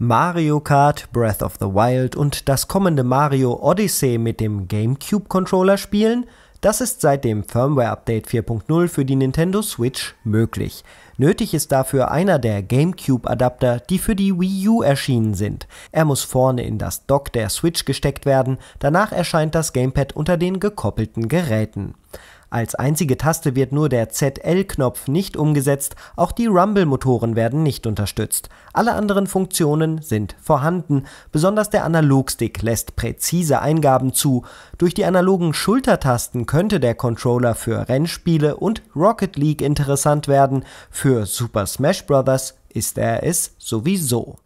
Mario Kart, Breath of the Wild und das kommende Mario Odyssey mit dem GameCube-Controller spielen – das ist seit dem Firmware-Update 4.0 für die Nintendo Switch möglich. Nötig ist dafür einer der GameCube-Adapter, die für die Wii U erschienen sind. Er muss vorne in das Dock der Switch gesteckt werden, danach erscheint das Gamepad unter den gekoppelten Geräten. Als einzige Taste wird nur der ZL-Knopf nicht umgesetzt, auch die Rumble-Motoren werden nicht unterstützt. Alle anderen Funktionen sind vorhanden, besonders der Analogstick lässt präzise Eingaben zu. Durch die analogen Schultertasten könnte der Controller für Rennspiele und Rocket League interessant werden, für Super Smash Bros. ist er es sowieso.